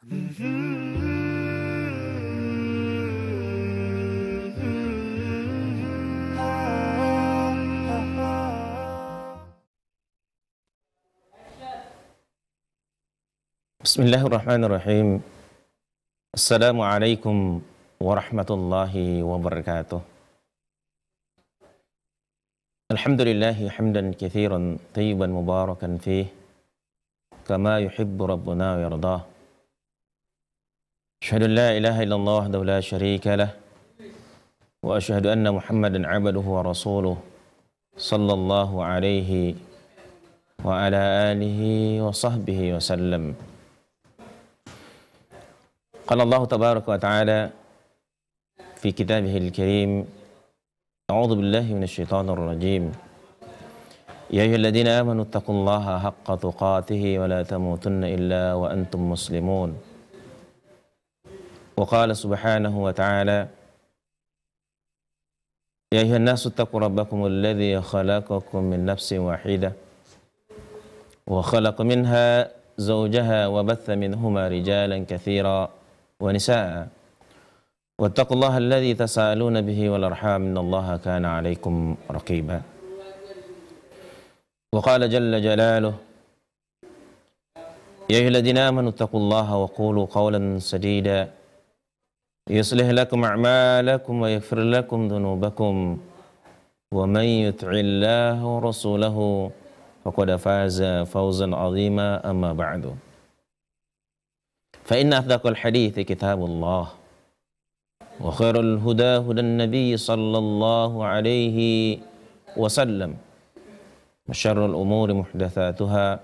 بسم الله الرحمن الرحيم السلام عليكم ورحمة الله وبركاته الحمد لله حمدا كثيرا طيبا مباركا فيه كما يحب ربنا ويرضاه أشهد أن لا إله إلا الله وحده لا شريك له وأشهد أن محمدا عبده ورسوله صلى الله عليه وعلى آله وصحبه وسلم قال الله تبارك وتعالى في كتابه الكريم أعوذ بالله من الشيطان الرجيم يا أيها الذين آمنوا اتقوا الله حق تقاته ولا تموتن إلا وأنتم مسلمون وقال سبحانه وتعالى يا أيها الناس اتقوا ربكم الذي خلقكم من نفس واحدة وخلق منها زوجها وبث منهما رجالا كثيرا ونساء واتقوا الله الذي تساءلون به والأرحام إن الله كان عليكم رقيبا وقال جل جلاله يا أيها الذين آمنوا اتقوا الله وقولوا قولا سديدا يصلح لكم أعمالكم ويغفر لكم ذنوبكم ومن يطع الله ورسوله فقد فاز فوزا عظيما أما بعد فإن أصدق الحديث كتاب الله وخير الهدى هدى النبي صلى الله عليه وسلم وشر الأمور محدثاتها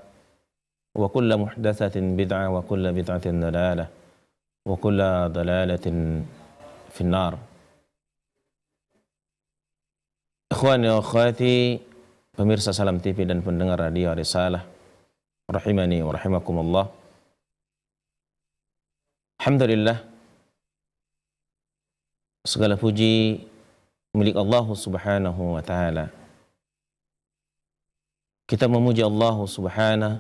وكل محدثة بدعة وكل بدعة ضلالة وكل ضلالة في النار إخواني وأخواتي pemirsa Salam TV dan pendengar radio Risalah rahimani wa rahimakumullah Alhamdulillah segala puji milik Allah Subhanahu wa taala Kita memuji Allah Subhanahu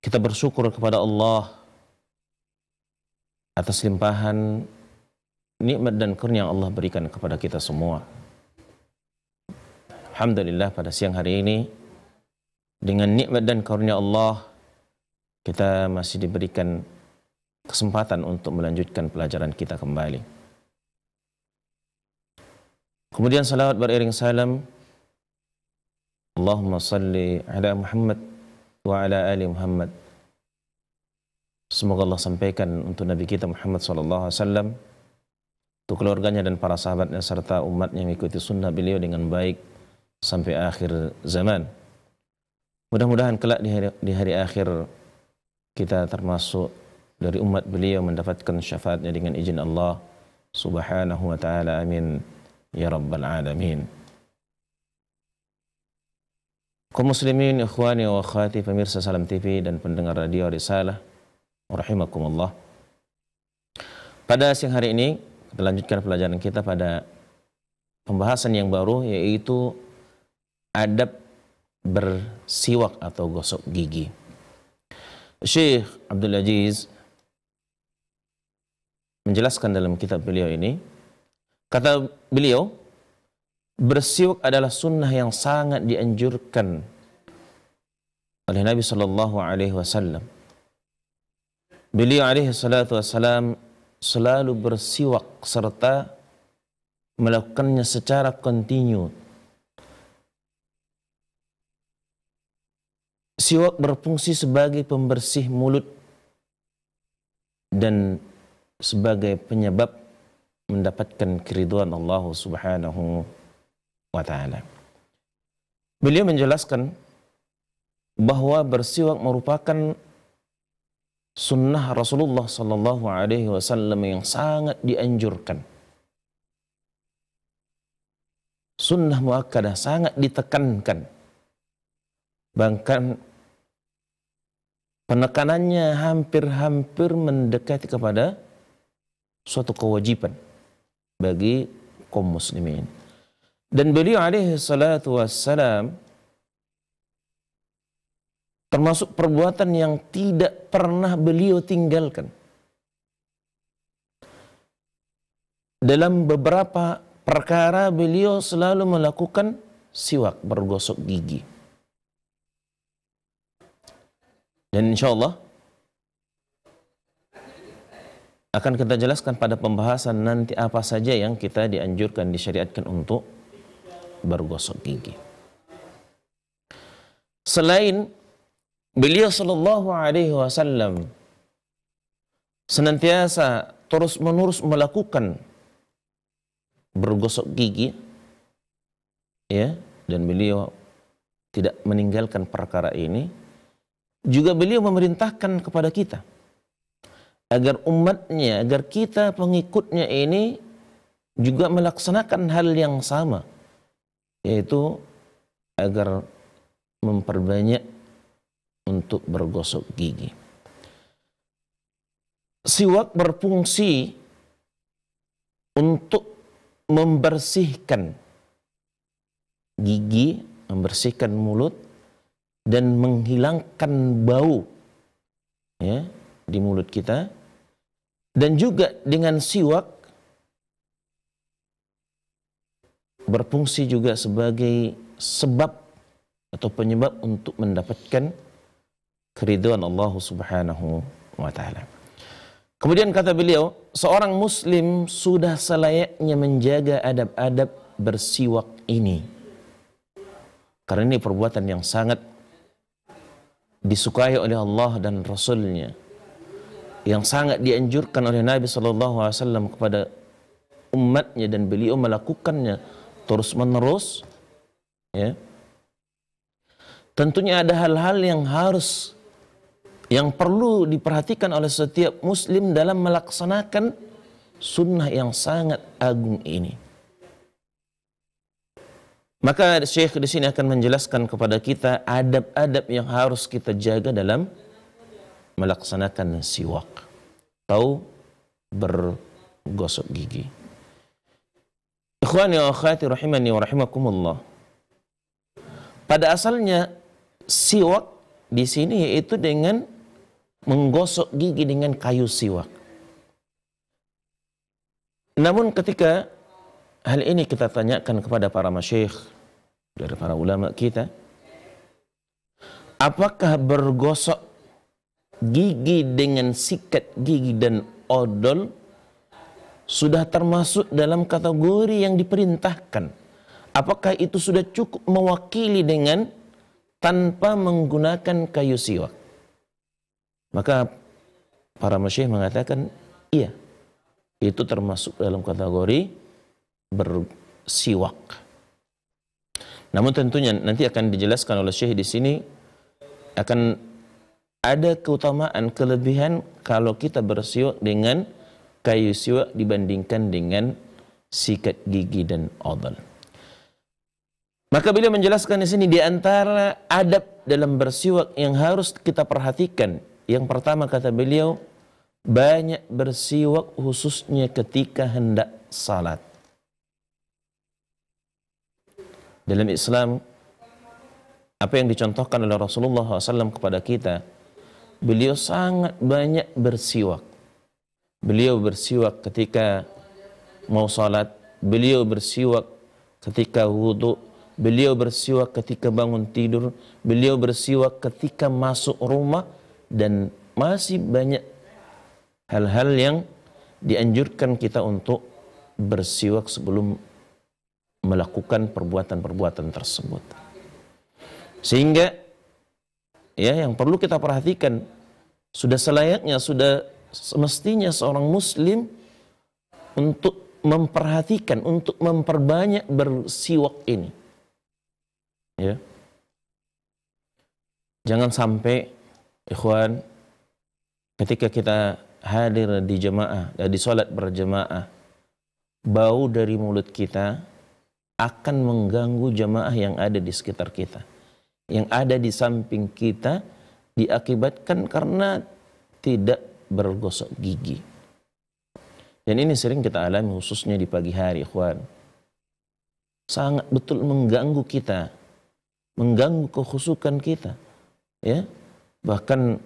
kita bersyukur kepada Allah atas limpahan nikmat dan kurnia yang Allah berikan kepada kita semua. Alhamdulillah pada siang hari ini dengan nikmat dan karunia Allah kita masih diberikan kesempatan untuk melanjutkan pelajaran kita kembali. Kemudian salawat beriring salam Allahumma salli ala Muhammad wa ala ali Muhammad Semoga Allah sampaikan untuk Nabi kita Muhammad SAW untuk keluarganya dan para sahabatnya serta umat yang mengikuti sunnah beliau dengan baik sampai akhir zaman. Mudah-mudahan kelak di hari, di hari akhir kita termasuk dari umat beliau mendapatkan syafaatnya dengan izin Allah subhanahu wa ta'ala amin ya rabbal alamin kaum muslimin ikhwani wa akhwati pemirsa salam TV dan pendengar radio risalah rahimakumullah. Pada siang hari ini kita lanjutkan pelajaran kita pada pembahasan yang baru yaitu adab bersiwak atau gosok gigi. Syekh Abdul Aziz menjelaskan dalam kitab beliau ini kata beliau bersiwak adalah sunnah yang sangat dianjurkan oleh Nabi Shallallahu Alaihi Wasallam Beliau alaihi salatu wassalam selalu bersiwak serta melakukannya secara kontinu. Siwak berfungsi sebagai pembersih mulut dan sebagai penyebab mendapatkan keriduan Allah Subhanahu wa taala. Beliau menjelaskan bahwa bersiwak merupakan sunnah Rasulullah Sallallahu Alaihi Wasallam yang sangat dianjurkan. Sunnah muakkadah sangat ditekankan. Bahkan penekanannya hampir-hampir mendekati kepada suatu kewajiban bagi kaum muslimin. Dan beliau alaihi salatu wassalam termasuk perbuatan yang tidak pernah beliau tinggalkan. Dalam beberapa perkara beliau selalu melakukan siwak bergosok gigi. Dan insya Allah akan kita jelaskan pada pembahasan nanti apa saja yang kita dianjurkan, disyariatkan untuk bergosok gigi. Selain Beliau Shallallahu Alaihi Wasallam senantiasa terus menerus melakukan bergosok gigi, ya, dan beliau tidak meninggalkan perkara ini. Juga beliau memerintahkan kepada kita agar umatnya, agar kita pengikutnya ini juga melaksanakan hal yang sama, yaitu agar memperbanyak untuk bergosok gigi. Siwak berfungsi untuk membersihkan gigi, membersihkan mulut, dan menghilangkan bau ya, di mulut kita. Dan juga dengan siwak berfungsi juga sebagai sebab atau penyebab untuk mendapatkan keriduan Allah Subhanahu wa taala. Kemudian kata beliau, seorang muslim sudah selayaknya menjaga adab-adab bersiwak ini. Karena ini perbuatan yang sangat disukai oleh Allah dan Rasulnya. Yang sangat dianjurkan oleh Nabi saw kepada umatnya dan beliau melakukannya terus menerus. Ya. Tentunya ada hal-hal yang harus yang perlu diperhatikan oleh setiap muslim dalam melaksanakan sunnah yang sangat agung ini. Maka Syekh di sini akan menjelaskan kepada kita adab-adab yang harus kita jaga dalam melaksanakan siwak atau bergosok gigi. Ikhwani wa akhwati rahimani wa rahimakumullah. Pada asalnya siwak di sini yaitu dengan menggosok gigi dengan kayu siwak. Namun ketika hal ini kita tanyakan kepada para masyayikh dari para ulama kita, apakah bergosok gigi dengan sikat gigi dan odol sudah termasuk dalam kategori yang diperintahkan? Apakah itu sudah cukup mewakili dengan tanpa menggunakan kayu siwak? Maka para masyih mengatakan iya. Itu termasuk dalam kategori bersiwak. Namun tentunya nanti akan dijelaskan oleh Syekh di sini akan ada keutamaan kelebihan kalau kita bersiwak dengan kayu siwak dibandingkan dengan sikat gigi dan odol. Maka beliau menjelaskan di sini di antara adab dalam bersiwak yang harus kita perhatikan yang pertama kata beliau, banyak bersiwak khususnya ketika hendak salat. Dalam Islam, apa yang dicontohkan oleh Rasulullah SAW kepada kita, beliau sangat banyak bersiwak. Beliau bersiwak ketika mau salat, beliau bersiwak ketika wudhu, beliau bersiwak ketika bangun tidur, beliau bersiwak ketika masuk rumah, dan masih banyak hal-hal yang dianjurkan kita untuk bersiwak sebelum melakukan perbuatan-perbuatan tersebut. Sehingga ya yang perlu kita perhatikan sudah selayaknya sudah semestinya seorang muslim untuk memperhatikan untuk memperbanyak bersiwak ini. Ya. Jangan sampai Ikhwan, ketika kita hadir di jemaah, eh, di sholat berjemaah, bau dari mulut kita akan mengganggu jemaah yang ada di sekitar kita. Yang ada di samping kita diakibatkan karena tidak bergosok gigi. Dan ini sering kita alami khususnya di pagi hari, ikhwan. Sangat betul mengganggu kita, mengganggu kehusukan kita. Ya, bahkan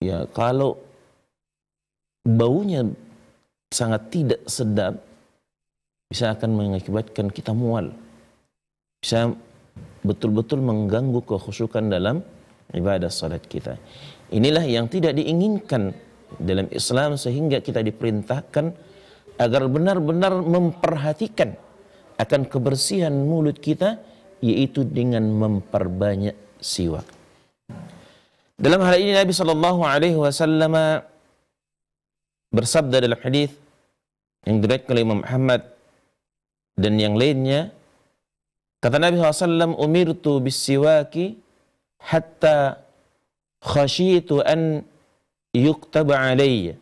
ya kalau baunya sangat tidak sedap bisa akan mengakibatkan kita mual bisa betul-betul mengganggu kekhusyukan dalam ibadah salat kita inilah yang tidak diinginkan dalam Islam sehingga kita diperintahkan agar benar-benar memperhatikan akan kebersihan mulut kita yaitu dengan memperbanyak siwak dalam hal ini Nabi Shallallahu Alaihi Wasallam bersabda dalam hadis yang diriwayatkan oleh Imam Muhammad dan yang lainnya kata Nabi SAW umirtu bisiwaki hatta khasyitu an yuktaba alayya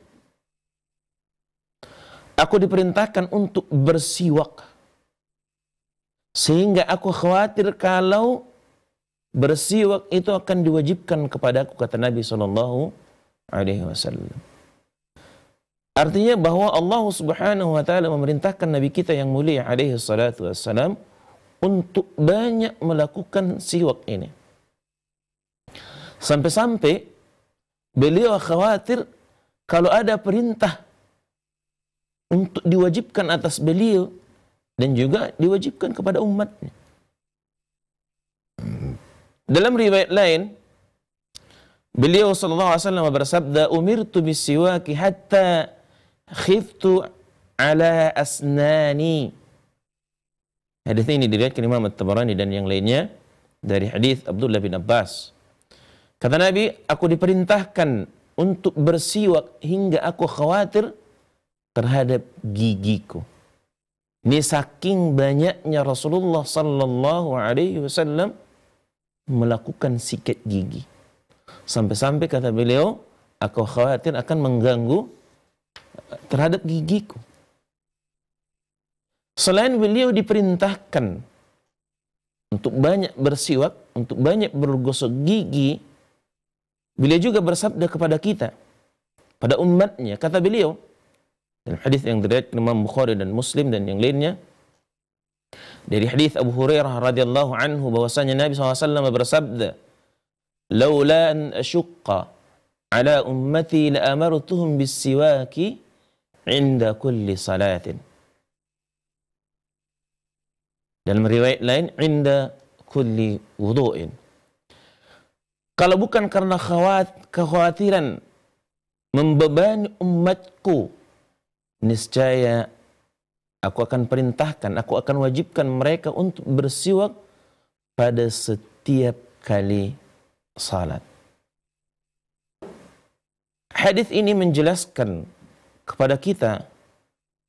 aku diperintahkan untuk bersiwak sehingga aku khawatir kalau bersiwak itu akan diwajibkan kepadaku kata Nabi Shallallahu Alaihi Wasallam. Artinya bahwa Allah Subhanahu wa taala memerintahkan nabi kita yang mulia alaihi salatu untuk banyak melakukan siwak ini. Sampai-sampai beliau khawatir kalau ada perintah untuk diwajibkan atas beliau dan juga diwajibkan kepada umatnya. Dalam riwayat lain, beliau sallallahu alaihi wasallam bersabda, "Umirtu bisiwaki hatta khiftu ala asnani." Hadis ini diriwayatkan Imam At-Tabarani dan yang lainnya dari hadis Abdullah bin Abbas. Kata Nabi, aku diperintahkan untuk bersiwak hingga aku khawatir terhadap gigiku. Ini saking banyaknya Rasulullah sallallahu alaihi wasallam melakukan sikat gigi. Sampai-sampai kata beliau, aku khawatir akan mengganggu eh, terhadap gigiku. Selain beliau diperintahkan untuk banyak bersiwak, untuk banyak bergosok gigi, beliau juga bersabda kepada kita, pada umatnya, kata beliau, dalam hadis yang diriwayatkan Imam Bukhari dan Muslim dan yang lainnya, Dari hadis Abu Hurairah radhiyallahu anhu bahwasanya Nabi SAW bersabda, "Laula an asyqa ala ummati la amartuhum bis siwaki inda kulli salatin." Dalam riwayat lain, inda kulli wudu'in. Kalau bukan karena khawat, kekhawatiran membebani umatku, niscaya Aku akan perintahkan, aku akan wajibkan mereka untuk bersiwak pada setiap kali salat. Hadis ini menjelaskan kepada kita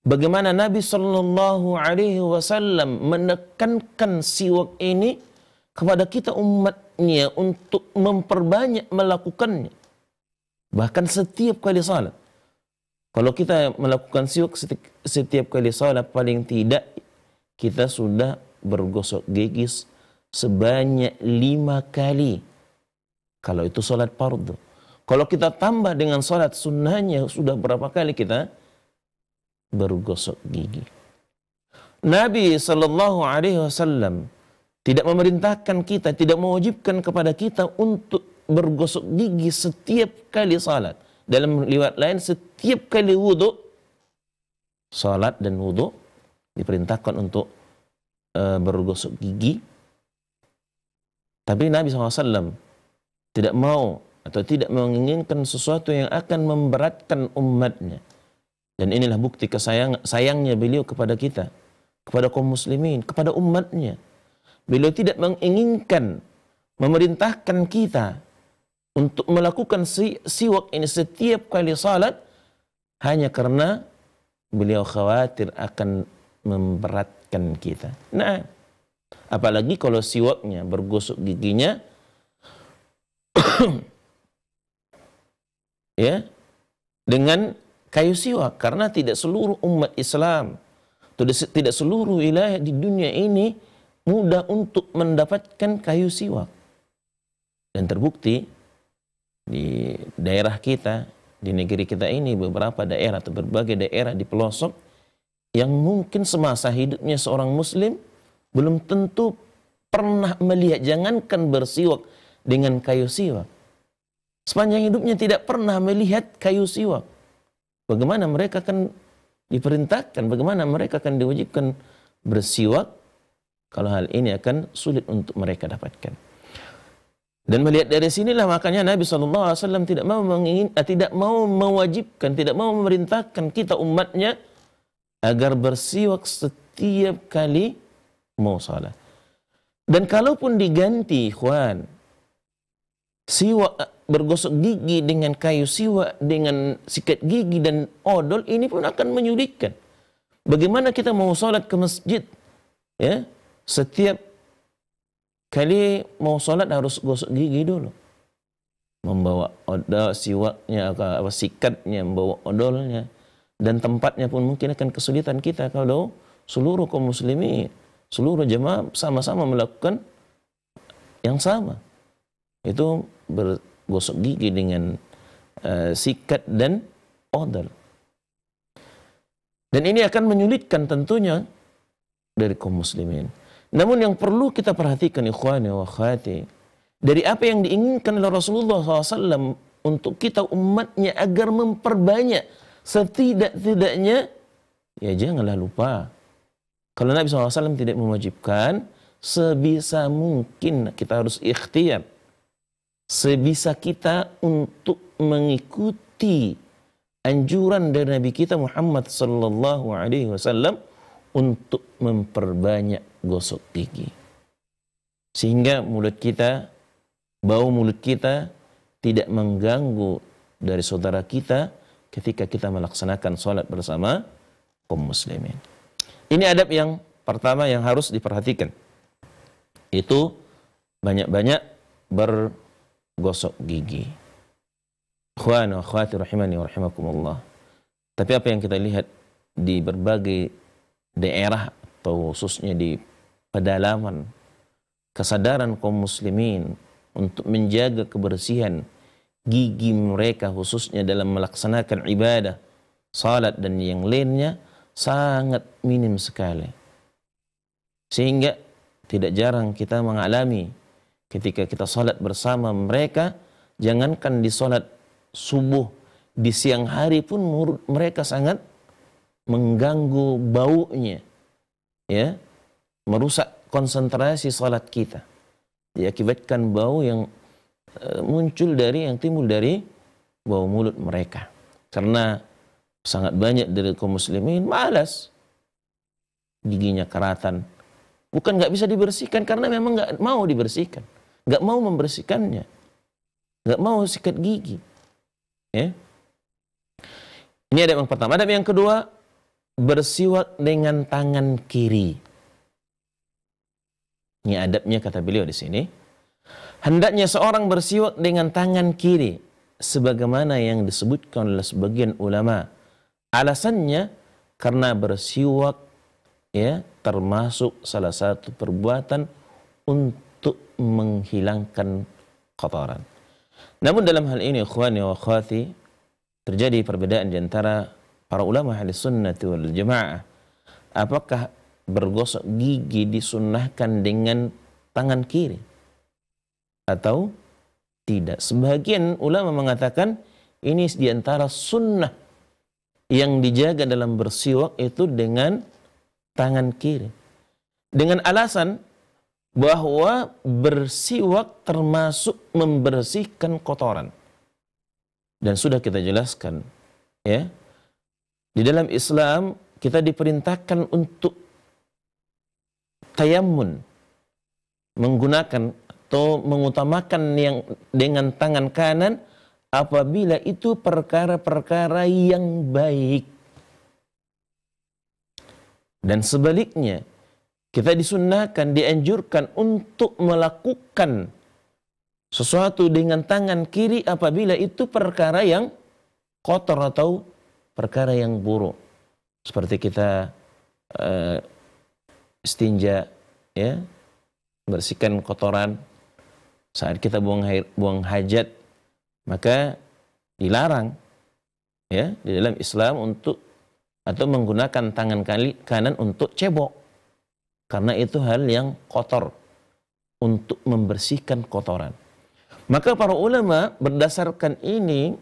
bagaimana Nabi Shallallahu Alaihi Wasallam menekankan siwak ini kepada kita umatnya untuk memperbanyak melakukannya. Bahkan setiap kali salat. Kalau kita melakukan siwak setiap, kali sholat, paling tidak kita sudah bergosok gigi sebanyak lima kali. Kalau itu sholat fardu. Kalau kita tambah dengan sholat sunnahnya, sudah berapa kali kita bergosok gigi. Nabi Shallallahu Alaihi Wasallam tidak memerintahkan kita, tidak mewajibkan kepada kita untuk bergosok gigi setiap kali salat. Dalam riwayat lain setiap kali wudhu, salat dan wudhu diperintahkan untuk uh, bergosok gigi. Tapi Nabi SAW tidak mau atau tidak menginginkan sesuatu yang akan memberatkan umatnya. Dan inilah bukti kesayang sayangnya beliau kepada kita, kepada kaum muslimin, kepada umatnya. Beliau tidak menginginkan memerintahkan kita untuk melakukan si, siwak ini setiap kali salat hanya karena beliau khawatir akan memberatkan kita. Nah, apalagi kalau siwaknya bergosok giginya ya dengan kayu siwak karena tidak seluruh umat Islam tidak seluruh wilayah di dunia ini mudah untuk mendapatkan kayu siwak. Dan terbukti di daerah kita, di negeri kita ini beberapa daerah atau berbagai daerah di pelosok yang mungkin semasa hidupnya seorang muslim belum tentu pernah melihat jangankan bersiwak dengan kayu siwak. Sepanjang hidupnya tidak pernah melihat kayu siwak. Bagaimana mereka akan diperintahkan, bagaimana mereka akan diwajibkan bersiwak kalau hal ini akan sulit untuk mereka dapatkan. Dan melihat dari sinilah makanya Nabi SAW tidak mau mengingin, eh, tidak mau mewajibkan, tidak mau memerintahkan kita umatnya agar bersiwak setiap kali mau salat. Dan kalaupun diganti, Juan, siwa eh, bergosok gigi dengan kayu siwa dengan sikat gigi dan odol ini pun akan menyulitkan. Bagaimana kita mau salat ke masjid? Ya, setiap Kali mau sholat harus gosok gigi dulu. Membawa odol, siwaknya, apa, sikatnya, membawa odolnya. Dan tempatnya pun mungkin akan kesulitan kita kalau seluruh kaum muslimi, seluruh jemaah sama-sama melakukan yang sama. Itu bergosok gigi dengan uh, sikat dan odol. Dan ini akan menyulitkan tentunya dari kaum muslimin namun yang perlu kita perhatikan ikhwani wa khati, dari apa yang diinginkan oleh Rasulullah SAW untuk kita umatnya agar memperbanyak setidak-tidaknya ya janganlah lupa kalau Nabi SAW tidak mewajibkan sebisa mungkin kita harus ikhtiar sebisa kita untuk mengikuti anjuran dari Nabi kita Muhammad Sallallahu Alaihi Wasallam untuk memperbanyak gosok gigi. Sehingga mulut kita, bau mulut kita tidak mengganggu dari saudara kita ketika kita melaksanakan sholat bersama kaum muslimin. Ini adab yang pertama yang harus diperhatikan. Itu banyak-banyak bergosok gigi. wa Tapi apa yang kita lihat di berbagai daerah atau khususnya di pedalaman kesadaran kaum muslimin untuk menjaga kebersihan gigi mereka khususnya dalam melaksanakan ibadah, salat dan yang lainnya sangat minim sekali. Sehingga tidak jarang kita mengalami ketika kita salat bersama mereka, jangankan di salat subuh di siang hari pun menurut mereka sangat mengganggu baunya, ya, merusak konsentrasi salat kita. Diakibatkan bau yang eh, muncul dari yang timbul dari bau mulut mereka. Karena sangat banyak dari kaum muslimin malas giginya keratan. Bukan nggak bisa dibersihkan karena memang nggak mau dibersihkan, nggak mau membersihkannya, nggak mau sikat gigi. Ya. Ini ada yang pertama. ada yang kedua, bersiwak dengan tangan kiri. Ini adabnya kata beliau di sini. Hendaknya seorang bersiwak dengan tangan kiri sebagaimana yang disebutkan oleh sebagian ulama. Alasannya karena bersiwak ya termasuk salah satu perbuatan untuk menghilangkan kotoran. Namun dalam hal ini ikhwani wa khawati terjadi perbedaan di antara para ulama ahli sunnati wal jamaah apakah bergosok gigi disunnahkan dengan tangan kiri atau tidak sebagian ulama mengatakan ini diantara sunnah yang dijaga dalam bersiwak itu dengan tangan kiri dengan alasan bahwa bersiwak termasuk membersihkan kotoran. Dan sudah kita jelaskan ya di dalam Islam kita diperintahkan untuk tayamun menggunakan atau mengutamakan yang dengan tangan kanan apabila itu perkara-perkara yang baik. Dan sebaliknya, kita disunnahkan, dianjurkan untuk melakukan sesuatu dengan tangan kiri apabila itu perkara yang kotor atau perkara yang buruk seperti kita uh, ya bersihkan kotoran saat kita buang hair, buang hajat maka dilarang ya di dalam Islam untuk atau menggunakan tangan kali kanan untuk cebok karena itu hal yang kotor untuk membersihkan kotoran maka para ulama berdasarkan ini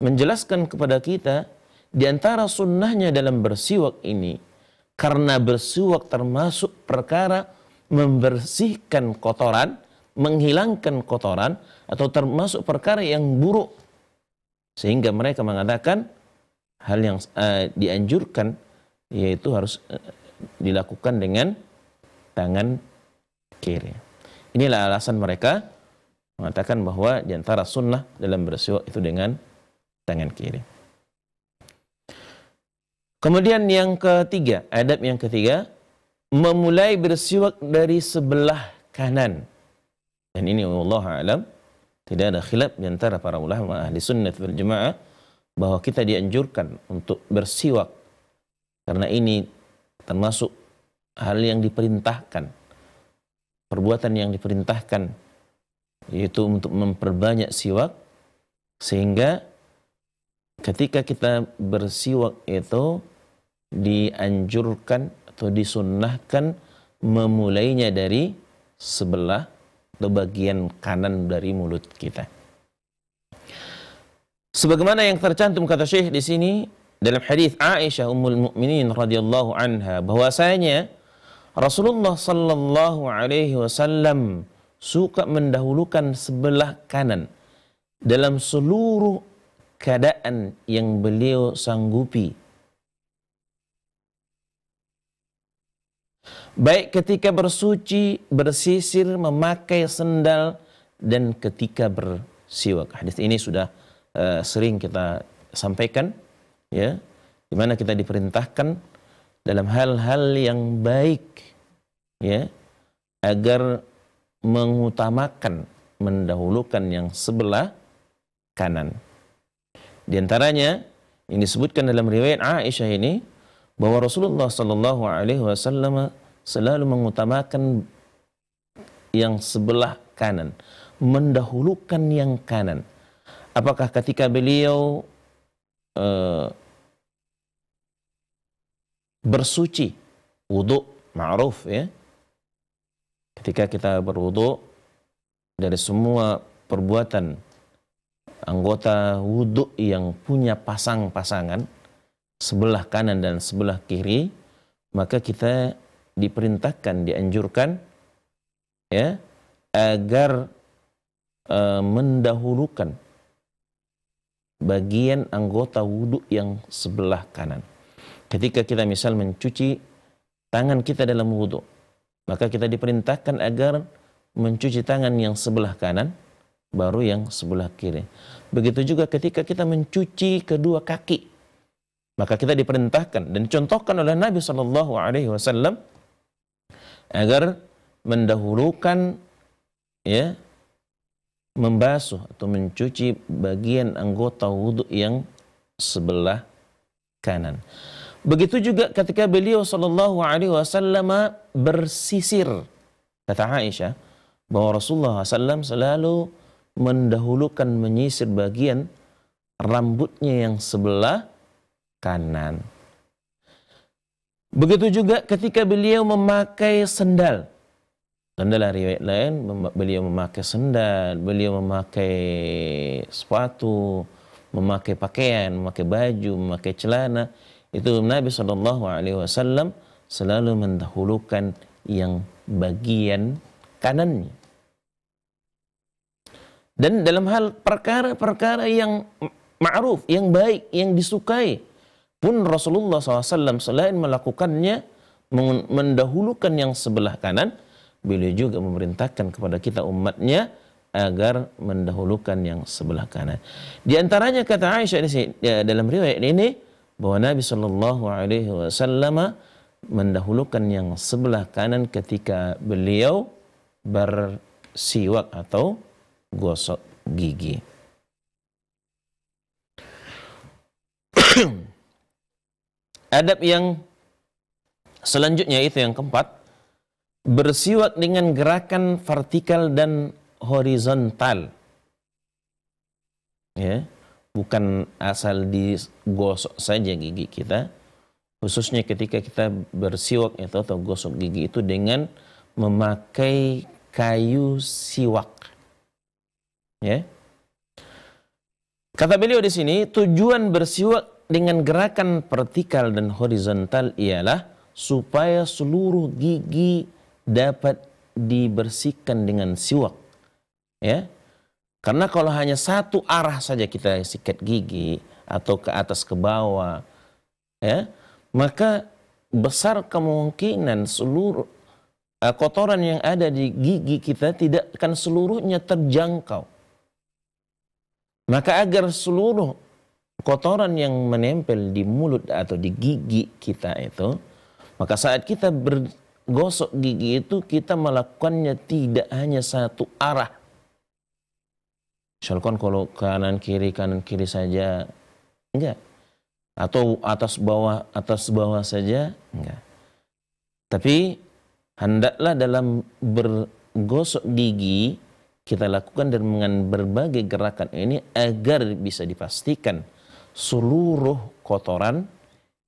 menjelaskan kepada kita di antara sunnahnya dalam bersiwak ini karena bersiwak termasuk perkara membersihkan kotoran, menghilangkan kotoran atau termasuk perkara yang buruk sehingga mereka mengatakan hal yang uh, dianjurkan yaitu harus uh, dilakukan dengan tangan kiri. Inilah alasan mereka mengatakan bahwa di antara sunnah dalam bersiwak itu dengan tangan kiri. Kemudian yang ketiga, adab yang ketiga, memulai bersiwak dari sebelah kanan. Dan ini Allah alam, tidak ada khilaf di antara para ulama ahli sunnah wal jamaah bahwa kita dianjurkan untuk bersiwak karena ini termasuk hal yang diperintahkan perbuatan yang diperintahkan yaitu untuk memperbanyak siwak sehingga ketika kita bersiwak itu dianjurkan atau disunnahkan memulainya dari sebelah atau bagian kanan dari mulut kita. Sebagaimana yang tercantum kata Syekh di sini dalam hadis Aisyah Ummul Mukminin radhiyallahu anha bahwasanya Rasulullah sallallahu alaihi wasallam suka mendahulukan sebelah kanan dalam seluruh keadaan yang beliau sanggupi. Baik ketika bersuci, bersisir, memakai sendal, dan ketika bersiwak. Hadis ini sudah uh, sering kita sampaikan, ya, di mana kita diperintahkan dalam hal-hal yang baik, ya, agar mengutamakan, mendahulukan yang sebelah kanan. Di antaranya yang disebutkan dalam riwayat Aisyah ini bahwa Rasulullah Shallallahu Alaihi Wasallam selalu mengutamakan yang sebelah kanan, mendahulukan yang kanan. Apakah ketika beliau uh, bersuci, wudhu, ma'ruf ya. Ketika kita berwudhu dari semua perbuatan anggota wudhu yang punya pasang-pasangan sebelah kanan dan sebelah kiri, maka kita diperintahkan, dianjurkan ya agar e, mendahulukan bagian anggota wudhu yang sebelah kanan. Ketika kita misal mencuci tangan kita dalam wudhu, maka kita diperintahkan agar mencuci tangan yang sebelah kanan baru yang sebelah kiri. Begitu juga ketika kita mencuci kedua kaki, maka kita diperintahkan dan dicontohkan oleh Nabi Shallallahu Alaihi Wasallam agar mendahulukan ya membasuh atau mencuci bagian anggota wudhu yang sebelah kanan. Begitu juga ketika beliau Shallallahu Alaihi Wasallam bersisir kata Aisyah bahwa Rasulullah SAW selalu mendahulukan menyisir bagian rambutnya yang sebelah kanan. Begitu juga ketika beliau memakai sendal. Sendal riwayat lain, beliau memakai sendal, beliau memakai sepatu, memakai pakaian, memakai baju, memakai celana. Itu Nabi saw selalu mendahulukan yang bagian kanannya dan dalam hal perkara-perkara yang ma'ruf, yang baik, yang disukai pun Rasulullah SAW selain melakukannya mendahulukan yang sebelah kanan, beliau juga memerintahkan kepada kita umatnya agar mendahulukan yang sebelah kanan. Di antaranya kata Aisyah ini, ya, dalam riwayat ini bahwa Nabi Shallallahu Alaihi Wasallam mendahulukan yang sebelah kanan ketika beliau bersiwak atau gosok gigi. Adab yang selanjutnya itu yang keempat, bersiwak dengan gerakan vertikal dan horizontal. Ya, bukan asal digosok saja gigi kita, khususnya ketika kita bersiwak itu atau gosok gigi itu dengan memakai kayu siwak. Ya. Kata beliau di sini, tujuan bersiwak dengan gerakan vertikal dan horizontal ialah supaya seluruh gigi dapat dibersihkan dengan siwak. Ya. Karena kalau hanya satu arah saja kita sikat gigi atau ke atas ke bawah, ya, maka besar kemungkinan seluruh uh, kotoran yang ada di gigi kita tidak akan seluruhnya terjangkau. Maka agar seluruh kotoran yang menempel di mulut atau di gigi kita itu, maka saat kita bergosok gigi itu kita melakukannya tidak hanya satu arah. Misalkan kalau kanan kiri kanan kiri saja enggak atau atas bawah atas bawah saja enggak. Tapi hendaklah dalam bergosok gigi kita lakukan dengan berbagai gerakan ini agar bisa dipastikan seluruh kotoran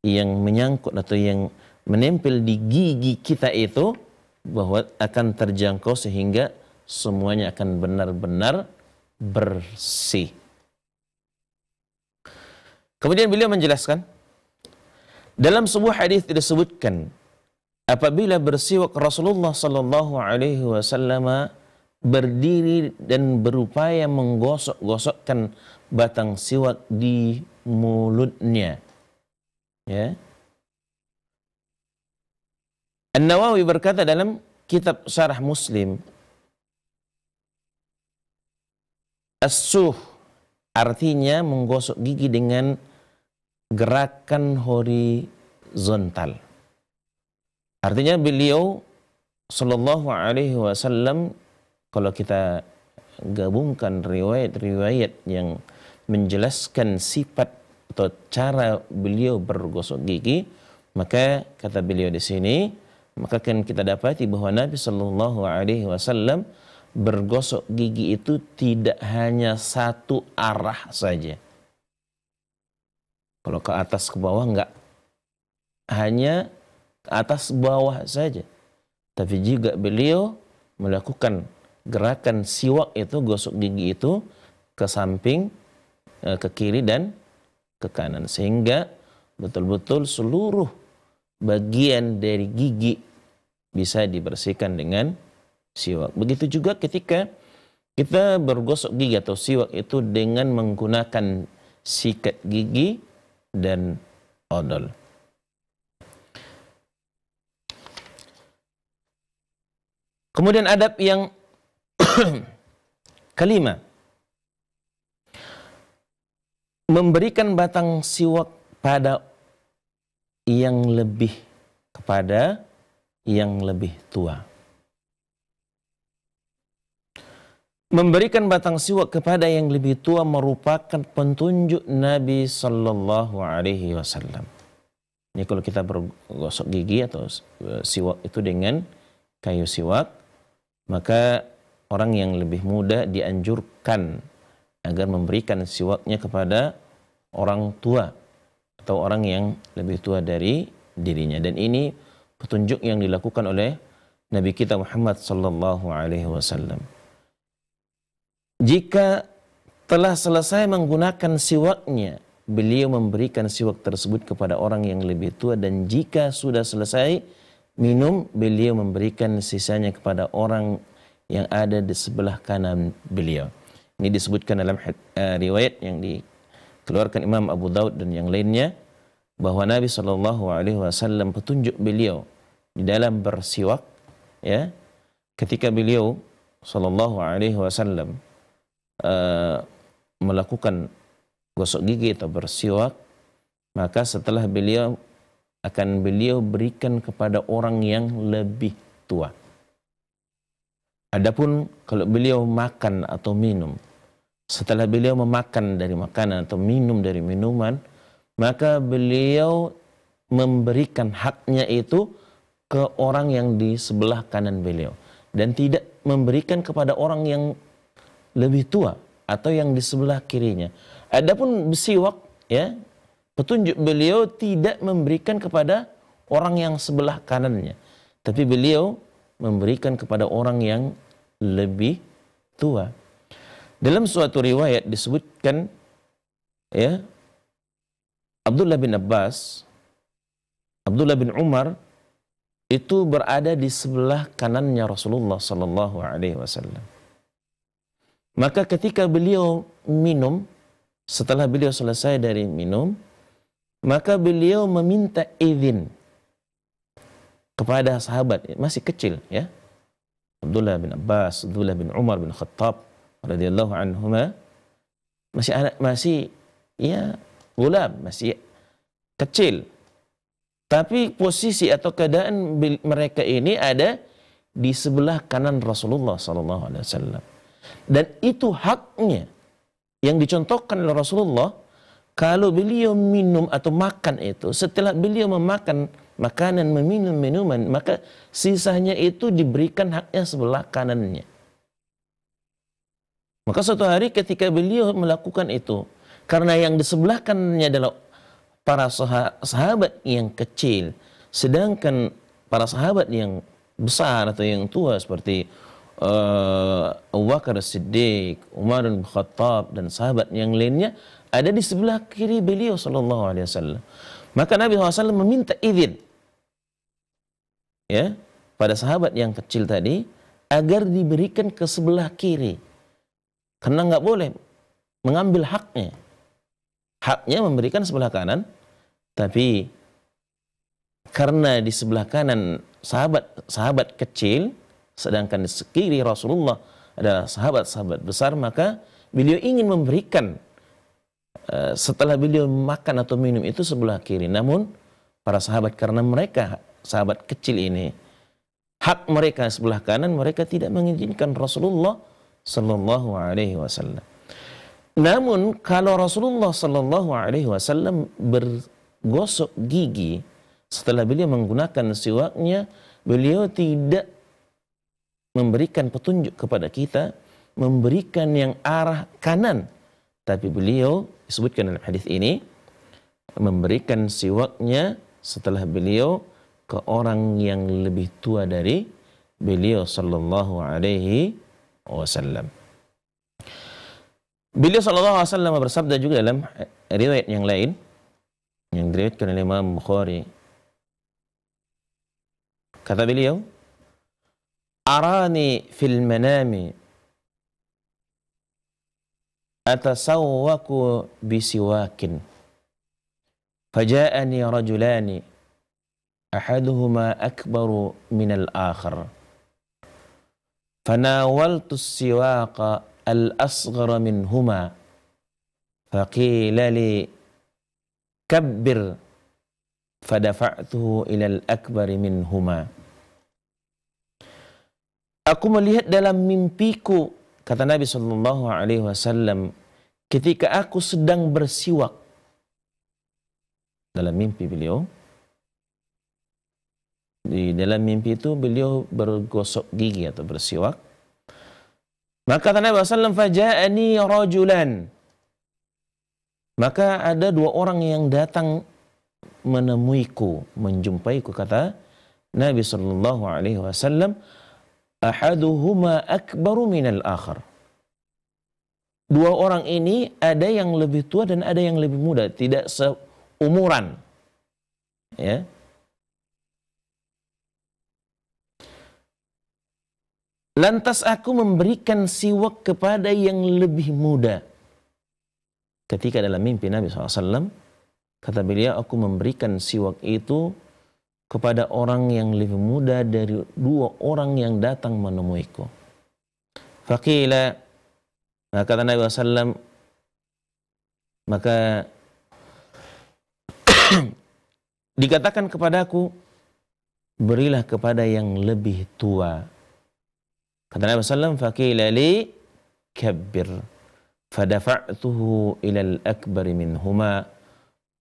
yang menyangkut atau yang menempel di gigi kita itu bahwa akan terjangkau sehingga semuanya akan benar-benar bersih. Kemudian beliau menjelaskan dalam sebuah hadis disebutkan apabila bersiwak Rasulullah sallallahu alaihi wasallam berdiri dan berupaya menggosok-gosokkan batang siwak di mulutnya. Ya. An-Nawawi berkata dalam kitab Syarah Muslim, As-suh artinya menggosok gigi dengan gerakan horizontal. Artinya beliau Sallallahu Alaihi Wasallam kalau kita gabungkan riwayat-riwayat yang menjelaskan sifat atau cara beliau bergosok gigi, maka kata beliau di sini, maka kan kita dapati bahwa Nabi Shallallahu Alaihi Wasallam bergosok gigi itu tidak hanya satu arah saja. Kalau ke atas ke bawah enggak hanya ke atas bawah saja. Tapi juga beliau melakukan gerakan siwak itu gosok gigi itu ke samping, eh, ke kiri dan ke kanan sehingga betul-betul seluruh bagian dari gigi bisa dibersihkan dengan siwak. Begitu juga ketika kita bergosok gigi atau siwak itu dengan menggunakan sikat gigi dan odol. Kemudian adab yang Kelima, memberikan batang siwak pada yang lebih kepada yang lebih tua. Memberikan batang siwak kepada yang lebih tua merupakan petunjuk Nabi Shallallahu Alaihi Wasallam. Ini kalau kita bergosok gigi atau eh, siwak itu dengan kayu siwak, maka orang yang lebih muda dianjurkan agar memberikan siwaknya kepada orang tua atau orang yang lebih tua dari dirinya dan ini petunjuk yang dilakukan oleh Nabi kita Muhammad sallallahu alaihi wasallam. Jika telah selesai menggunakan siwaknya, beliau memberikan siwak tersebut kepada orang yang lebih tua dan jika sudah selesai minum, beliau memberikan sisanya kepada orang yang ada di sebelah kanan beliau. Ini disebutkan dalam uh, riwayat yang dikeluarkan Imam Abu Daud dan yang lainnya bahwa Nabi Shallallahu Alaihi Wasallam petunjuk beliau di dalam bersiwak, ya, ketika beliau Shallallahu Alaihi Wasallam uh, melakukan gosok gigi atau bersiwak, maka setelah beliau akan beliau berikan kepada orang yang lebih tua. Adapun kalau beliau makan atau minum, setelah beliau memakan dari makanan atau minum dari minuman, maka beliau memberikan haknya itu ke orang yang di sebelah kanan beliau dan tidak memberikan kepada orang yang lebih tua atau yang di sebelah kirinya. Adapun siwak ya, petunjuk beliau tidak memberikan kepada orang yang sebelah kanannya, tapi beliau memberikan kepada orang yang lebih tua. Dalam suatu riwayat disebutkan ya Abdullah bin Abbas, Abdullah bin Umar itu berada di sebelah kanannya Rasulullah Sallallahu Alaihi Wasallam. Maka ketika beliau minum, setelah beliau selesai dari minum, maka beliau meminta izin kepada sahabat masih kecil ya Abdullah bin Abbas, Abdullah bin Umar bin Khattab radhiyallahu anhuma masih anak masih ya gulam, masih kecil. Tapi posisi atau keadaan mereka ini ada di sebelah kanan Rasulullah sallallahu alaihi wasallam. Dan itu haknya yang dicontohkan oleh Rasulullah kalau beliau minum atau makan itu setelah beliau memakan makanan, meminum minuman, maka sisanya itu diberikan haknya sebelah kanannya. Maka suatu hari ketika beliau melakukan itu, karena yang di sebelah kanannya adalah para sahabat yang kecil, sedangkan para sahabat yang besar atau yang tua seperti uh, Abu Bakar Siddiq, Umar bin Khattab dan sahabat yang lainnya ada di sebelah kiri beliau sallallahu alaihi wasallam. Maka Nabi SAW meminta izin ya pada sahabat yang kecil tadi agar diberikan ke sebelah kiri karena nggak boleh mengambil haknya haknya memberikan sebelah kanan tapi karena di sebelah kanan sahabat sahabat kecil sedangkan di kiri Rasulullah adalah sahabat-sahabat besar maka beliau ingin memberikan eh, setelah beliau makan atau minum itu sebelah kiri namun para sahabat karena mereka sahabat kecil ini hak mereka sebelah kanan mereka tidak mengizinkan Rasulullah Shallallahu Alaihi Wasallam. Namun kalau Rasulullah Shallallahu Alaihi Wasallam bergosok gigi setelah beliau menggunakan siwaknya, beliau tidak memberikan petunjuk kepada kita, memberikan yang arah kanan. Tapi beliau disebutkan dalam hadis ini memberikan siwaknya setelah beliau ke orang yang lebih tua dari beliau sallallahu alaihi wasallam. Beliau sallallahu alaihi wasallam bersabda juga dalam riwayat yang lain yang diriwayatkan oleh Imam Bukhari. Kata beliau, "Arani fil manami atasawwaku bisiwakin." Faja'ani rajulani ahaduhuma akbaru minal akhar fanawaltu siwaqa al-asghara فقيل faqila li kabbir fadafa'tuhu ila al Aku melihat dalam mimpiku kata Nabi sallallahu alaihi wasallam ketika aku sedang bersiwak dalam mimpi beliau di dalam mimpi itu beliau bergosok gigi atau bersiwak. Maka kata Nabi SAW, Faja'ani rajulan. Maka ada dua orang yang datang menemuiku, menjumpaiku. Kata Nabi Sallallahu Alaihi Wasallam, ahaduhuma akbaru minal akhar. Dua orang ini ada yang lebih tua dan ada yang lebih muda, tidak seumuran. Ya, Lantas aku memberikan siwak kepada yang lebih muda. Ketika dalam mimpi Nabi SAW, kata beliau, aku memberikan siwak itu kepada orang yang lebih muda dari dua orang yang datang menemuiku. Fakila, maka kata Nabi SAW, maka dikatakan kepadaku, berilah kepada yang lebih tua Kata Nabi SAW, فَقِيلَ لِي كَبِّرْ فَدَفَعْتُهُ akbar min huma,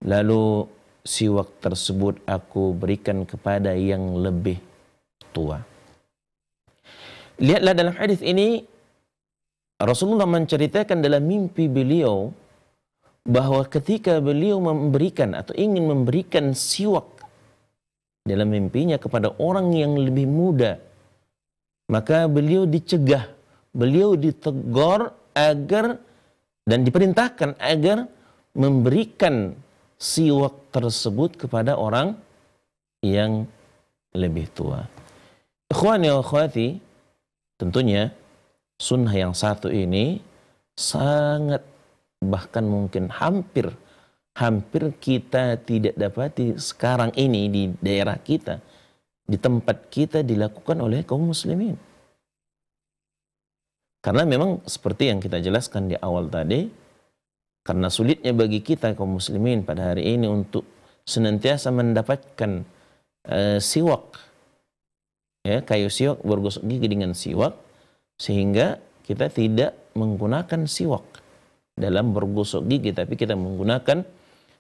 Lalu siwak tersebut aku berikan kepada yang lebih tua. Lihatlah dalam hadis ini Rasulullah menceritakan dalam mimpi beliau bahwa ketika beliau memberikan atau ingin memberikan siwak dalam mimpinya kepada orang yang lebih muda maka beliau dicegah, beliau ditegur agar dan diperintahkan agar memberikan siwak tersebut kepada orang yang lebih tua. Ikhwan ya khawati, tentunya sunnah yang satu ini sangat bahkan mungkin hampir hampir kita tidak dapati sekarang ini di daerah kita di tempat kita dilakukan oleh kaum muslimin. Karena memang seperti yang kita jelaskan di awal tadi, karena sulitnya bagi kita kaum muslimin pada hari ini untuk senantiasa mendapatkan e, siwak, ya kayu siwak bergosok gigi dengan siwak, sehingga kita tidak menggunakan siwak dalam bergosok gigi, tapi kita menggunakan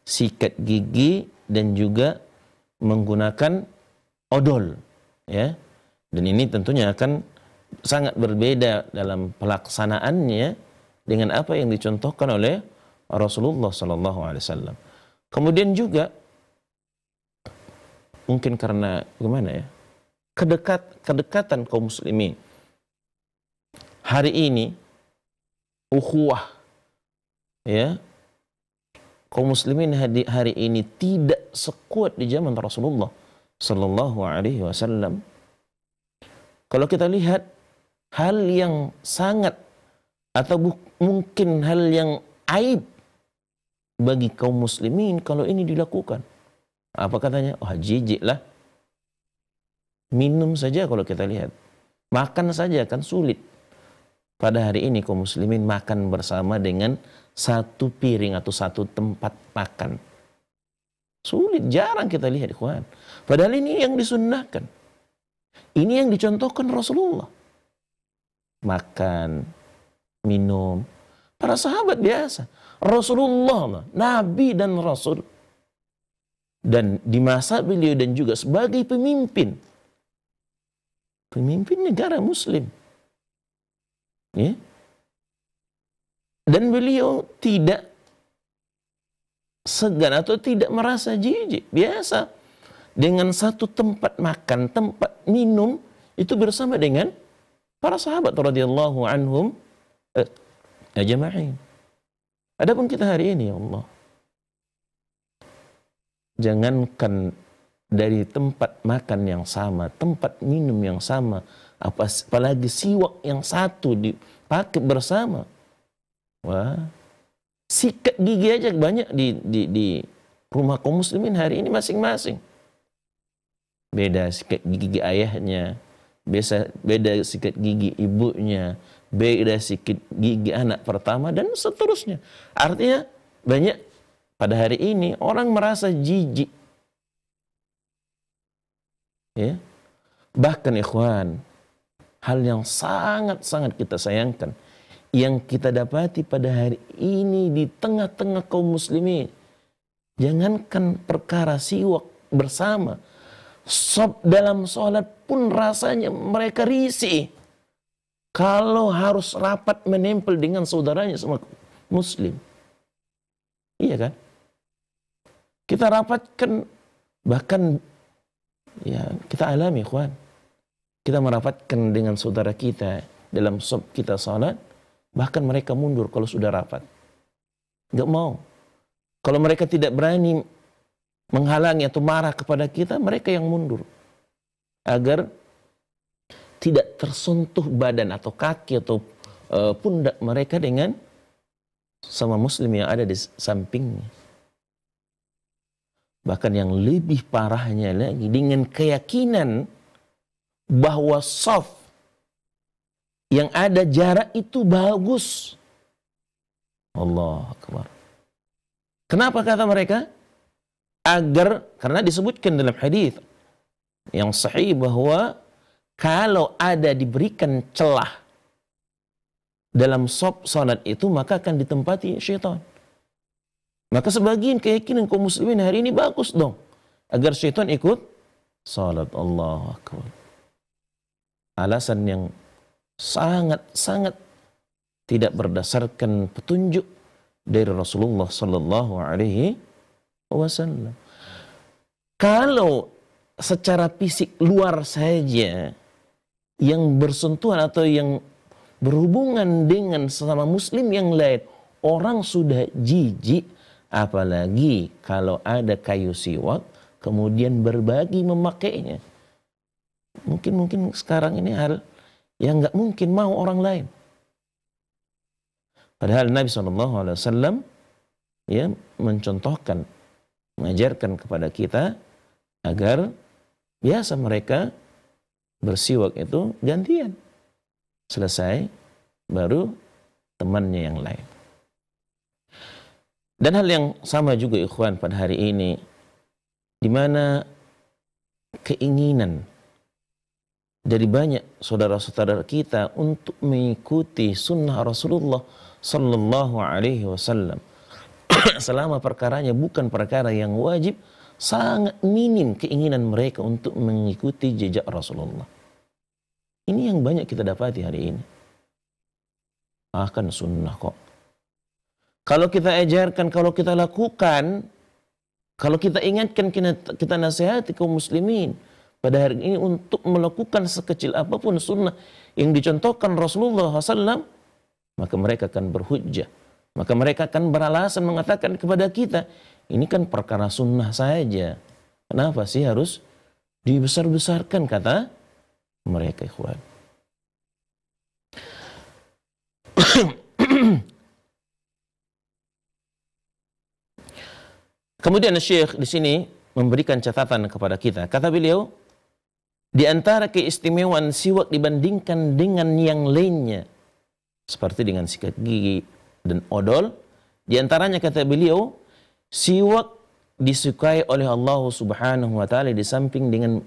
sikat gigi dan juga menggunakan odol ya dan ini tentunya akan sangat berbeda dalam pelaksanaannya dengan apa yang dicontohkan oleh Rasulullah Sallallahu Alaihi Wasallam. Kemudian juga mungkin karena gimana ya kedekat kedekatan kaum muslimin hari ini ukhuwah ya kaum muslimin hari ini tidak sekuat di zaman Rasulullah Sallallahu Alaihi Wasallam. Kalau kita lihat hal yang sangat atau mungkin hal yang aib bagi kaum muslimin kalau ini dilakukan. Apa katanya? oh, jijik lah. Minum saja kalau kita lihat. Makan saja kan sulit. Pada hari ini kaum muslimin makan bersama dengan satu piring atau satu tempat makan. Sulit, jarang kita lihat ikhwan. Padahal ini yang disunnahkan. Ini yang dicontohkan Rasulullah. Makan, minum. Para sahabat biasa. Rasulullah, Nabi dan Rasul. Dan di masa beliau dan juga sebagai pemimpin. Pemimpin negara muslim. Ya. Dan beliau tidak segan atau tidak merasa jijik. Biasa dengan satu tempat makan, tempat minum itu bersama dengan para sahabat radhiyallahu anhum eh, ajma'in. Adapun kita hari ini ya Allah. Jangankan dari tempat makan yang sama, tempat minum yang sama, apalagi siwak yang satu dipakai bersama. Wah, sikat gigi aja banyak di, di, di rumah kaum muslimin hari ini masing-masing beda sikat gigi ayahnya, biasa beda sikat gigi ibunya, beda sikat gigi anak pertama dan seterusnya. Artinya banyak pada hari ini orang merasa jijik. Ya. Bahkan ikhwan, hal yang sangat-sangat kita sayangkan yang kita dapati pada hari ini di tengah-tengah kaum muslimin. Jangankan perkara siwak bersama, sob dalam sholat pun rasanya mereka risih. Kalau harus rapat menempel dengan saudaranya sama muslim. Iya kan? Kita rapatkan bahkan ya kita alami kawan. Kita merapatkan dengan saudara kita dalam sob kita sholat. Bahkan mereka mundur kalau sudah rapat. Gak mau. Kalau mereka tidak berani menghalangi atau marah kepada kita, mereka yang mundur. Agar tidak tersentuh badan atau kaki atau eh, pundak mereka dengan sama muslim yang ada di sampingnya. Bahkan yang lebih parahnya lagi dengan keyakinan bahwa soft yang ada jarak itu bagus. Allah Akbar. Kenapa kata mereka? agar karena disebutkan dalam hadis yang sahih bahwa kalau ada diberikan celah dalam sob salat itu maka akan ditempati syaitan. Maka sebagian keyakinan kaum muslimin hari ini bagus dong agar syaitan ikut salat Allah akbar. Alasan yang sangat sangat tidak berdasarkan petunjuk dari Rasulullah sallallahu alaihi wasallam. Kalau secara fisik luar saja yang bersentuhan atau yang berhubungan dengan sesama muslim yang lain, orang sudah jijik apalagi kalau ada kayu siwak kemudian berbagi memakainya. Mungkin mungkin sekarang ini hal yang nggak mungkin mau orang lain. Padahal Nabi Shallallahu Alaihi Wasallam ya mencontohkan mengajarkan kepada kita agar biasa mereka bersiwak itu gantian. Selesai baru temannya yang lain. Dan hal yang sama juga ikhwan pada hari ini di mana keinginan dari banyak saudara-saudara kita untuk mengikuti sunnah Rasulullah Sallallahu Alaihi Wasallam selama perkaranya bukan perkara yang wajib, sangat minim keinginan mereka untuk mengikuti jejak Rasulullah. Ini yang banyak kita dapati hari ini. Akan sunnah kok. Kalau kita ajarkan, kalau kita lakukan, kalau kita ingatkan, kita, kita nasihati kaum muslimin, pada hari ini untuk melakukan sekecil apapun sunnah yang dicontohkan Rasulullah SAW, maka mereka akan berhujjah maka mereka akan beralasan mengatakan kepada kita, ini kan perkara sunnah saja. Kenapa sih harus dibesar-besarkan kata mereka ikhwan. Kemudian Syekh di sini memberikan catatan kepada kita. Kata beliau, di antara keistimewaan siwak dibandingkan dengan yang lainnya, seperti dengan sikat gigi, dan odol. Di antaranya kata beliau, siwak disukai oleh Allah Subhanahu wa taala di samping dengan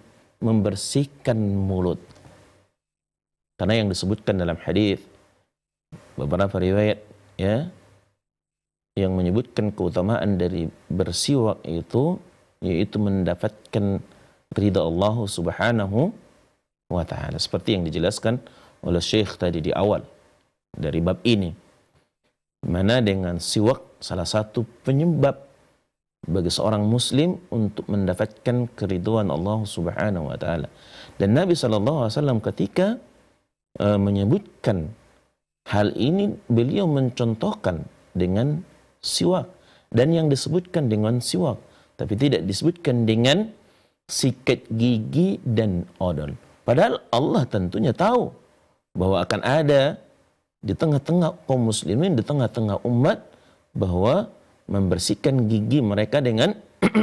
membersihkan mulut. Karena yang disebutkan dalam hadis beberapa riwayat ya yang menyebutkan keutamaan dari bersiwak itu yaitu mendapatkan ridha Allah Subhanahu wa taala seperti yang dijelaskan oleh Syekh tadi di awal dari bab ini. Mana dengan siwak salah satu penyebab bagi seorang muslim untuk mendapatkan keriduan Allah Subhanahu wa taala. Dan Nabi sallallahu alaihi wasallam ketika uh, menyebutkan hal ini beliau mencontohkan dengan siwak dan yang disebutkan dengan siwak tapi tidak disebutkan dengan sikat gigi dan odol. Padahal Allah tentunya tahu bahwa akan ada di tengah-tengah kaum muslimin, di tengah-tengah umat bahwa membersihkan gigi mereka dengan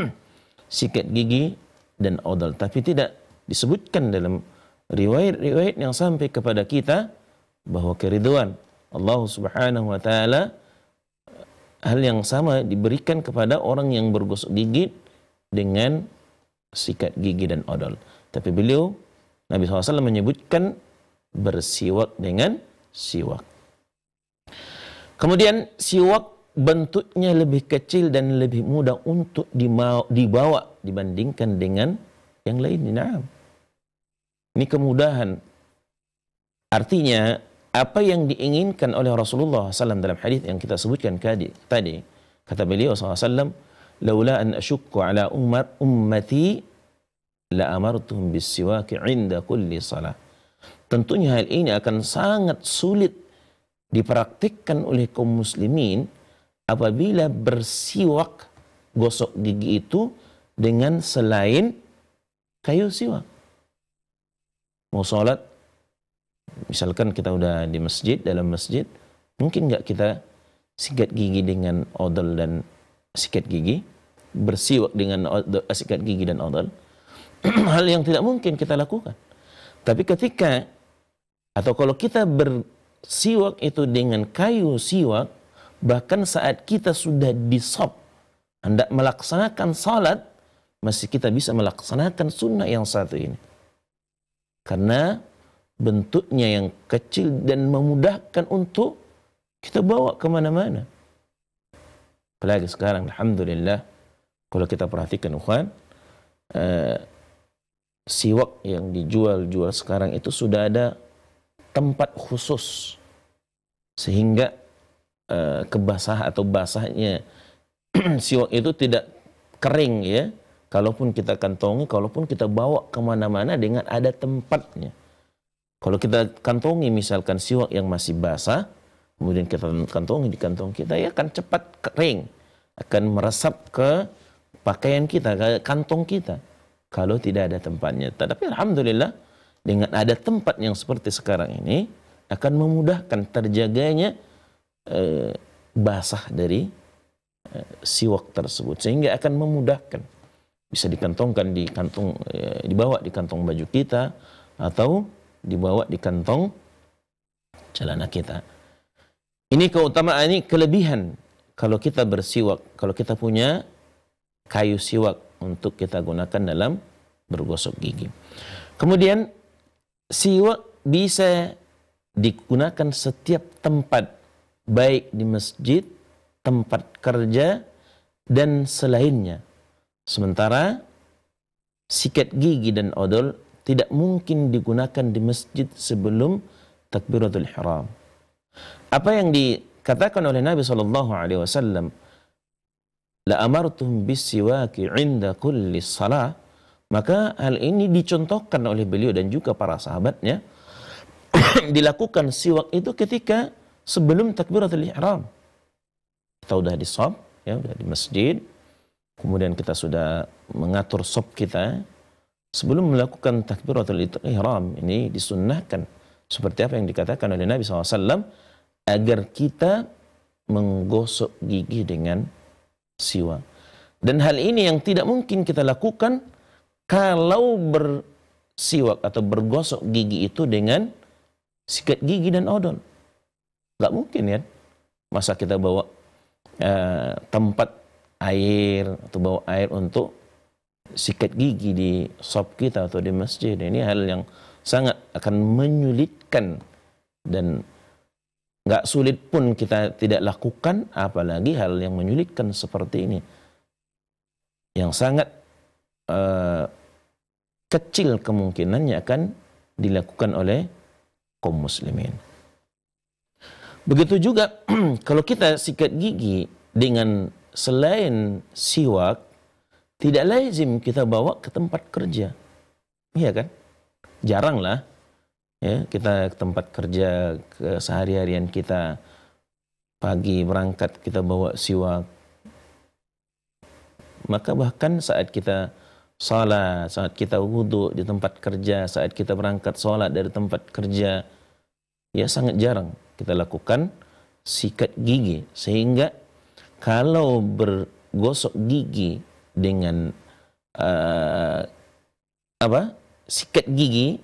sikat gigi dan odol. Tapi tidak disebutkan dalam riwayat-riwayat yang sampai kepada kita bahwa keriduan Allah Subhanahu wa taala hal yang sama diberikan kepada orang yang bergosok gigi dengan sikat gigi dan odol. Tapi beliau Nabi SAW menyebutkan bersiwak dengan siwak. Kemudian siwak bentuknya lebih kecil dan lebih mudah untuk dibawa dibandingkan dengan yang lain. Nah, ini kemudahan. Artinya apa yang diinginkan oleh Rasulullah SAW dalam hadis yang kita sebutkan tadi, Tadi kata beliau SAW, "Laula an ashukku ala umat ummati la amartum bis siwak 'inda kulli salah." Tentunya hal ini akan sangat sulit dipraktikkan oleh kaum muslimin apabila bersiwak gosok gigi itu dengan selain kayu siwak. Mau sholat, misalkan kita udah di masjid, dalam masjid, mungkin nggak kita sikat gigi dengan odol dan sikat gigi, bersiwak dengan odol, sikat gigi dan odol. Hal yang tidak mungkin kita lakukan. Tapi ketika atau kalau kita ber, siwak itu dengan kayu siwak, bahkan saat kita sudah disop, hendak melaksanakan salat, masih kita bisa melaksanakan sunnah yang satu ini. Karena bentuknya yang kecil dan memudahkan untuk kita bawa kemana-mana. Apalagi sekarang, Alhamdulillah, kalau kita perhatikan, Ukhwan, uh, eh, siwak yang dijual-jual sekarang itu sudah ada tempat khusus sehingga uh, kebasah atau basahnya siwak itu tidak kering ya kalaupun kita kantongi kalaupun kita bawa kemana-mana dengan ada tempatnya kalau kita kantongi misalkan siwak yang masih basah kemudian kita kantongi di kantong kita ya akan cepat kering akan meresap ke pakaian kita ke kantong kita kalau tidak ada tempatnya tetapi alhamdulillah dengan ada tempat yang seperti sekarang ini akan memudahkan terjaganya eh, basah dari eh, siwak tersebut sehingga akan memudahkan bisa dikantongkan di kantong eh, dibawa di kantong baju kita atau dibawa di kantong celana kita. Ini keutamaan ini kelebihan kalau kita bersiwak, kalau kita punya kayu siwak untuk kita gunakan dalam bergosok gigi. Kemudian siwak bisa digunakan setiap tempat, baik di masjid, tempat kerja, dan selainnya. Sementara sikat gigi dan odol tidak mungkin digunakan di masjid sebelum takbiratul ihram. Apa yang dikatakan oleh Nabi Shallallahu Alaihi Wasallam, la amartuhum bisiwaki inda kulli salah maka hal ini dicontohkan oleh beliau dan juga para sahabatnya. dilakukan siwak itu ketika sebelum takbiratul ihram. Kita sudah di sob, ya sudah di masjid. Kemudian kita sudah mengatur sob kita sebelum melakukan takbiratul ihram ini disunnahkan seperti apa yang dikatakan oleh Nabi SAW agar kita menggosok gigi dengan siwak. Dan hal ini yang tidak mungkin kita lakukan kalau bersiwak atau bergosok gigi itu dengan sikat gigi dan odol. Nggak mungkin ya. Masa kita bawa eh, tempat air atau bawa air untuk sikat gigi di shop kita atau di masjid. Ini hal yang sangat akan menyulitkan dan nggak sulit pun kita tidak lakukan apalagi hal yang menyulitkan seperti ini yang sangat eh, kecil kemungkinannya akan dilakukan oleh kaum muslimin. Begitu juga kalau kita sikat gigi dengan selain siwak, tidak lazim kita bawa ke tempat kerja. Iya kan? Jaranglah ya kita ke tempat kerja ke sehari-harian kita pagi berangkat kita bawa siwak maka bahkan saat kita salat, saat kita wudhu di tempat kerja, saat kita berangkat salat dari tempat kerja, ya sangat jarang kita lakukan sikat gigi. Sehingga kalau bergosok gigi dengan uh, apa sikat gigi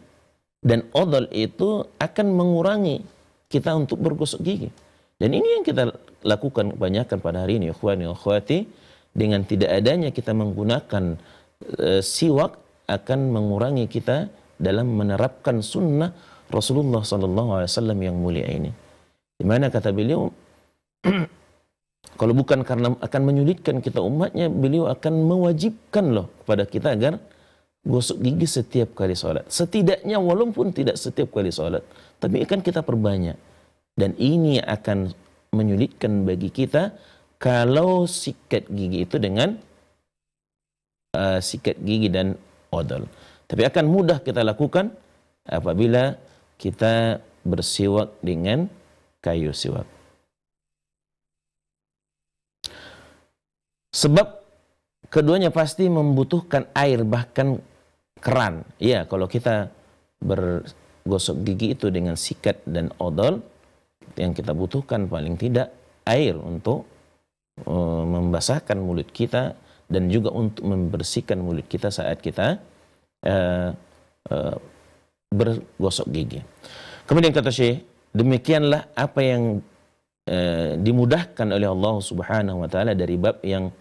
dan odol itu akan mengurangi kita untuk bergosok gigi. Dan ini yang kita lakukan kebanyakan pada hari ini, ikhwani akhwati, dengan tidak adanya kita menggunakan Eh, siwak akan mengurangi kita dalam menerapkan sunnah Rasulullah SAW yang mulia ini. Dimana kata beliau, kalau bukan karena akan menyulitkan kita umatnya, beliau akan mewajibkan loh kepada kita agar gosok gigi setiap kali sholat. Setidaknya walaupun tidak setiap kali sholat, tapi akan kita perbanyak. Dan ini akan menyulitkan bagi kita kalau sikat gigi itu dengan Eh, sikat gigi dan odol. Tapi akan mudah kita lakukan apabila kita bersiwak dengan kayu siwak. Sebab keduanya pasti membutuhkan air bahkan keran. Ya, kalau kita bergosok gigi itu dengan sikat dan odol yang kita butuhkan paling tidak air untuk uh, membasahkan mulut kita dan juga untuk membersihkan mulut kita saat kita uh, uh, bergosok gigi. Kemudian kata Syekh, demikianlah apa yang uh, dimudahkan oleh Allah Subhanahu wa taala dari bab yang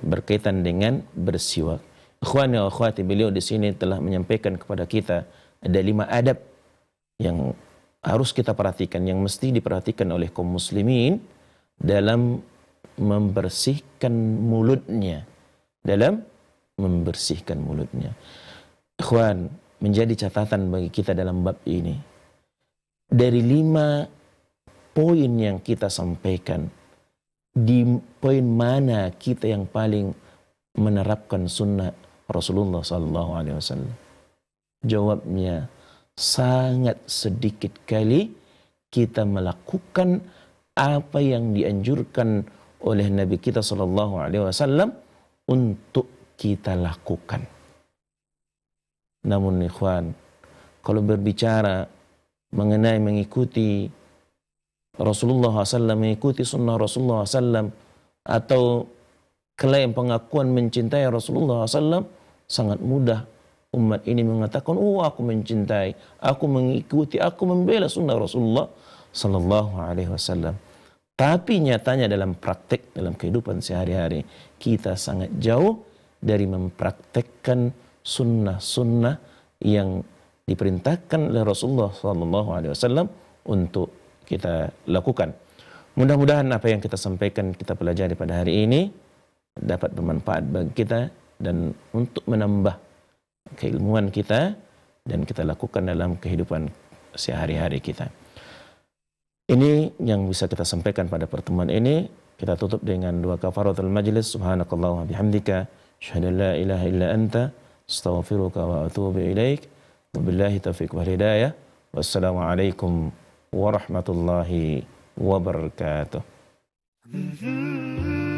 berkaitan dengan bersiwak. Ikhwani wa akhwati, beliau di sini telah menyampaikan kepada kita ada lima adab yang harus kita perhatikan, yang mesti diperhatikan oleh kaum muslimin dalam membersihkan mulutnya dalam membersihkan mulutnya. Ikhwan, menjadi catatan bagi kita dalam bab ini. Dari lima poin yang kita sampaikan, di poin mana kita yang paling menerapkan sunnah Rasulullah Sallallahu Alaihi Wasallam? Jawabnya sangat sedikit kali kita melakukan apa yang dianjurkan oleh Nabi kita Sallallahu Alaihi Wasallam untuk kita lakukan. Namun ikhwan, kalau berbicara mengenai mengikuti Rasulullah SAW, mengikuti sunnah Rasulullah SAW, atau klaim pengakuan mencintai Rasulullah SAW, sangat mudah umat ini mengatakan, oh aku mencintai, aku mengikuti, aku membela sunnah Rasulullah Sallallahu Alaihi Wasallam. Tapi nyatanya dalam praktek, dalam kehidupan sehari-hari, kita sangat jauh dari mempraktekkan sunnah-sunnah yang diperintahkan oleh Rasulullah SAW untuk kita lakukan. Mudah-mudahan apa yang kita sampaikan, kita pelajari pada hari ini dapat bermanfaat bagi kita dan untuk menambah keilmuan kita dan kita lakukan dalam kehidupan sehari-hari kita. Ini yang bisa kita sampaikan pada pertemuan ini. Kita tutup dengan dua kafaratul majlis. Subhanakallah wa bihamdika. Asyhadu la ilaha illa anta. Astaghfiruka wa atubu ilaik. Wabillahi taufiq wal hidayah. Wassalamualaikum warahmatullahi wabarakatuh. Mm-hmm.